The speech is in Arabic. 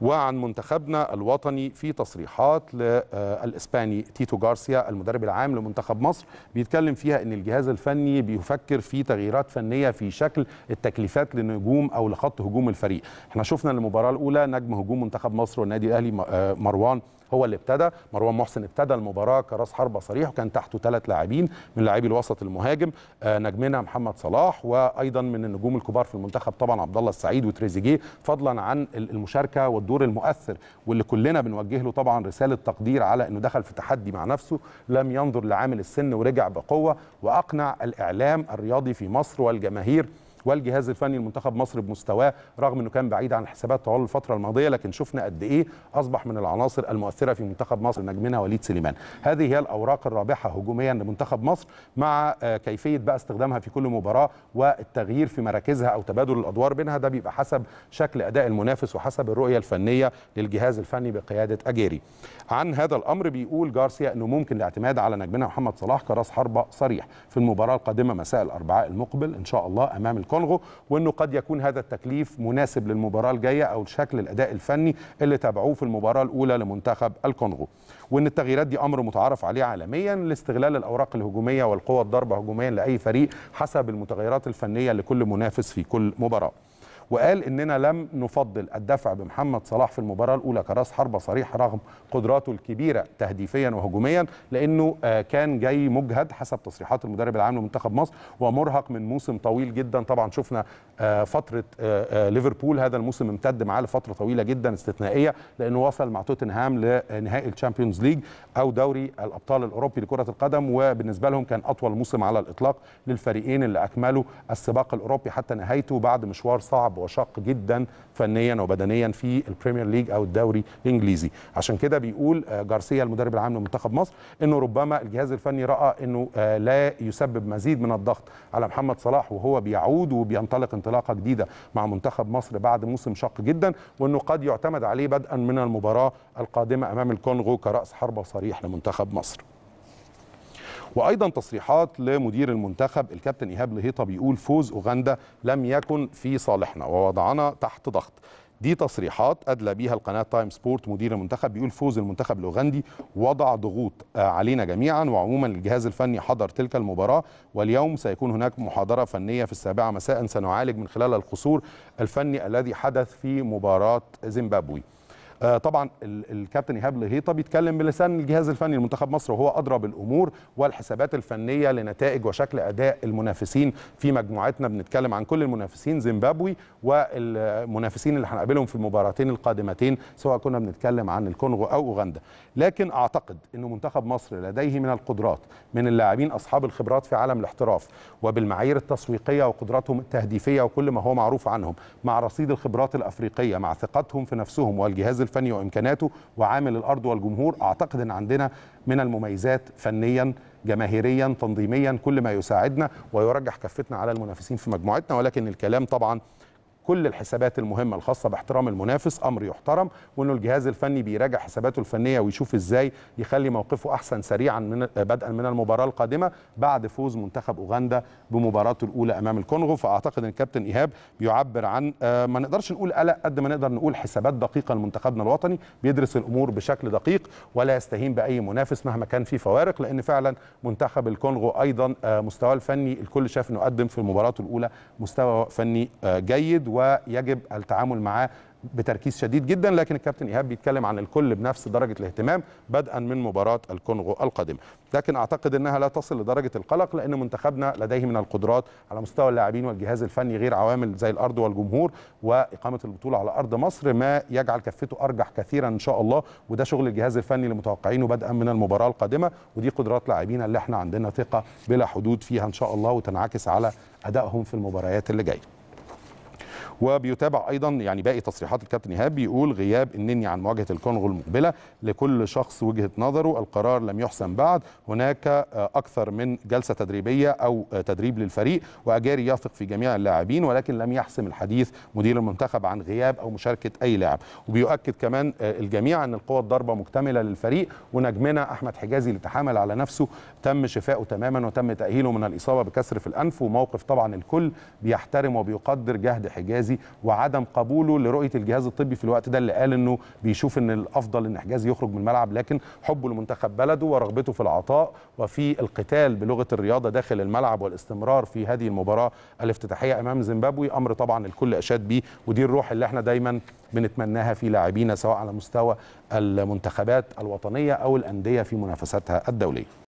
وعن منتخبنا الوطني في تصريحات للإسباني آه، تيتو جارسيا المدرب العام لمنتخب مصر بيتكلم فيها أن الجهاز الفني بيفكر في تغييرات فنية في شكل التكليفات لنجوم أو لخط هجوم الفريق احنا شفنا المباراة الأولى نجم هجوم منتخب مصر والنادي الأهلي آه، مروان هو اللي ابتدى مروان محسن ابتدى المباراه كراس حربه صريح وكان تحته ثلاث لاعبين من لاعبي الوسط المهاجم آه، نجمنا محمد صلاح وايضا من النجوم الكبار في المنتخب طبعا عبد الله السعيد وتريزيجيه فضلا عن المشاركه والدور المؤثر واللي كلنا بنوجه له طبعا رساله تقدير على انه دخل في تحدي مع نفسه لم ينظر لعامل السن ورجع بقوه واقنع الاعلام الرياضي في مصر والجماهير والجهاز الفني لمنتخب مصر بمستواه رغم انه كان بعيد عن الحسابات طوال الفتره الماضيه لكن شفنا قد ايه اصبح من العناصر المؤثره في منتخب مصر نجمنا وليد سليمان هذه هي الاوراق الرابحه هجوميا لمنتخب مصر مع آه، كيفيه بقى استخدامها في كل مباراه والتغيير في مراكزها او تبادل الادوار بينها ده بيبقى حسب شكل اداء المنافس وحسب الرؤيه الفنيه للجهاز الفني بقياده اجيري عن هذا الامر بيقول جارسيا انه ممكن الاعتماد على نجمنا محمد صلاح كراس حربه صريح في المباراه القادمه مساء الاربعاء المقبل ان شاء الله امام الكونغو وانه قد يكون هذا التكليف مناسب للمباراه الجايه او شكل الاداء الفني اللي تابعوه في المباراه الاولى لمنتخب الكونغو وان التغييرات دي امر متعارف عليه عالميا لاستغلال الاوراق الهجوميه والقوه الضربه هجوميا لاي فريق حسب المتغيرات الفنيه لكل منافس في كل مباراه وقال اننا لم نفضل الدفع بمحمد صلاح في المباراه الاولى كراس حربه صريح رغم قدراته الكبيره تهديفيا وهجوميا لانه آه، كان جاي مجهد حسب تصريحات المدرب العام لمنتخب مصر ومرهق من موسم طويل جدا طبعا شفنا آه، فتره آه، ليفربول هذا الموسم امتد معاه لفتره طويله جدا استثنائيه لانه وصل مع توتنهام لنهائي الشامبيونز ليج او دوري الابطال الاوروبي لكره القدم وبالنسبه لهم كان اطول موسم على الاطلاق للفريقين اللي اكملوا السباق الاوروبي حتى نهايته بعد مشوار صعب صعب وشق جدا فنيا وبدنيا في البريمير ليج او الدوري الانجليزي عشان كده بيقول آه، جارسيا المدرب العام لمنتخب مصر انه ربما الجهاز الفني راى انه آه، لا يسبب مزيد من الضغط على محمد صلاح وهو بيعود وبينطلق انطلاقه جديده مع منتخب مصر بعد موسم شق جدا وانه قد يعتمد عليه بدءا من المباراه القادمه امام الكونغو كراس حربه صريح لمنتخب مصر وايضا تصريحات لمدير المنتخب الكابتن ايهاب لهيطه بيقول فوز اوغندا لم يكن في صالحنا ووضعنا تحت ضغط دي تصريحات ادلى بيها القناه تايم سبورت مدير المنتخب بيقول فوز المنتخب الاوغندي وضع ضغوط آه، علينا جميعا وعموما الجهاز الفني حضر تلك المباراه واليوم سيكون هناك محاضره فنيه في السابعه مساء سنعالج من خلالها القصور الفني الذي حدث في مباراه زيمبابوي آه، طبعا الكابتن ايهاب لهيطه بيتكلم بلسان الجهاز الفني لمنتخب مصر وهو ادرى بالامور والحسابات الفنيه لنتائج وشكل اداء المنافسين في مجموعتنا بنتكلم عن كل المنافسين زيمبابوي والمنافسين اللي هنقابلهم في المباراتين القادمتين سواء كنا بنتكلم عن الكونغو او اوغندا لكن اعتقد ان منتخب مصر لديه من القدرات من اللاعبين اصحاب الخبرات في عالم الاحتراف وبالمعايير التسويقيه وقدراتهم التهديفيه وكل ما هو معروف عنهم مع رصيد الخبرات الافريقيه مع ثقتهم في نفسهم والجهاز الفني وامكاناته وعامل الارض والجمهور اعتقد ان عندنا من المميزات فنيا جماهيريا تنظيميا كل ما يساعدنا ويرجح كفتنا على المنافسين في مجموعتنا ولكن الكلام طبعا كل الحسابات المهمه الخاصه باحترام المنافس امر يحترم وانه الجهاز الفني بيراجع حساباته الفنيه ويشوف ازاي يخلي موقفه احسن سريعا من بدءا من المباراه القادمه بعد فوز منتخب اوغندا بمباراته الاولى امام الكونغو فاعتقد ان الكابتن ايهاب بيعبر عن آه، ما نقدرش نقول قلق قد ما نقدر نقول حسابات دقيقه لمنتخبنا الوطني بيدرس الامور بشكل دقيق ولا يستهين باي منافس مهما كان في فوارق لان فعلا منتخب الكونغو ايضا آه، مستواه الفني الكل شاف انه قدم في مباراته الاولى مستوى فني آه، جيد ويجب التعامل معاه بتركيز شديد جدا لكن الكابتن ايهاب بيتكلم عن الكل بنفس درجه الاهتمام بدءا من مباراه الكونغو القادمه لكن اعتقد انها لا تصل لدرجه القلق لان منتخبنا لديه من القدرات على مستوى اللاعبين والجهاز الفني غير عوامل زي الارض والجمهور واقامه البطوله على ارض مصر ما يجعل كفته ارجح كثيرا ان شاء الله وده شغل الجهاز الفني اللي متوقعينه بدءا من المباراه القادمه ودي قدرات لاعبينا اللي احنا عندنا ثقه بلا حدود فيها ان شاء الله وتنعكس على ادائهم في المباريات اللي جايه وبيتابع ايضا يعني باقي تصريحات الكابتن ايهاب بيقول غياب النني عن مواجهه الكونغو المقبله لكل شخص وجهه نظره القرار لم يحسم بعد هناك آه، اكثر من جلسه تدريبيه او آه، تدريب للفريق واجاري يثق في جميع اللاعبين ولكن لم يحسم الحديث مدير المنتخب عن غياب او مشاركه اي لاعب وبيؤكد كمان آه، الجميع ان القوى الضربه مكتمله للفريق ونجمنا احمد حجازي اللي تحامل على نفسه تم شفائه تماما وتم تاهيله من الاصابه بكسر في الانف وموقف طبعا الكل بيحترم وبيقدر جهد حجازي الحجازي وعدم قبوله لرؤيه الجهاز الطبي في الوقت ده اللي قال انه بيشوف ان الافضل ان حجازي يخرج من الملعب لكن حبه لمنتخب بلده ورغبته في العطاء وفي القتال بلغه الرياضه داخل الملعب والاستمرار في هذه المباراه الافتتاحيه امام زيمبابوي امر طبعا الكل اشاد بيه ودي الروح اللي احنا دايما بنتمناها في لاعبينا سواء على مستوى المنتخبات الوطنيه او الانديه في منافساتها الدوليه